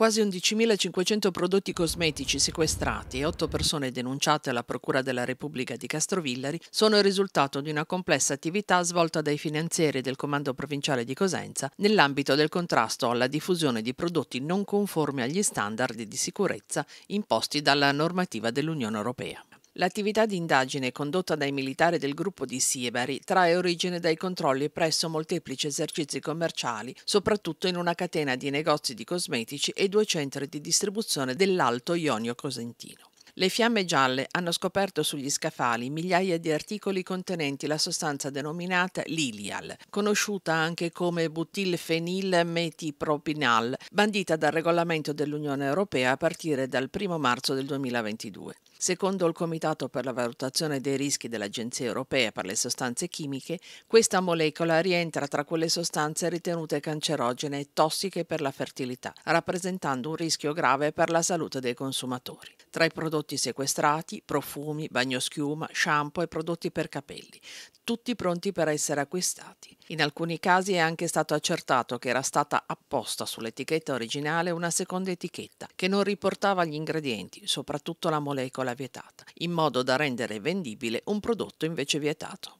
Quasi 11.500 prodotti cosmetici sequestrati e 8 persone denunciate alla Procura della Repubblica di Castrovillari sono il risultato di una complessa attività svolta dai finanzieri del Comando Provinciale di Cosenza nell'ambito del contrasto alla diffusione di prodotti non conformi agli standard di sicurezza imposti dalla normativa dell'Unione Europea. L'attività di indagine condotta dai militari del gruppo di Sibari trae origine dai controlli presso molteplici esercizi commerciali, soprattutto in una catena di negozi di cosmetici e due centri di distribuzione dell'Alto Ionio Cosentino. Le fiamme gialle hanno scoperto sugli scaffali migliaia di articoli contenenti la sostanza denominata Lilial, conosciuta anche come butilfenilmetipropinal, bandita dal regolamento dell'Unione Europea a partire dal 1 marzo del 2022. Secondo il Comitato per la valutazione dei rischi dell'Agenzia europea per le sostanze chimiche, questa molecola rientra tra quelle sostanze ritenute cancerogene e tossiche per la fertilità, rappresentando un rischio grave per la salute dei consumatori. Tra i prodotti sequestrati, profumi, bagnoschiuma, shampoo e prodotti per capelli, tutti pronti per essere acquistati. In alcuni casi è anche stato accertato che era stata apposta sull'etichetta originale una seconda etichetta che non riportava gli ingredienti, soprattutto la molecola vietata, in modo da rendere vendibile un prodotto invece vietato.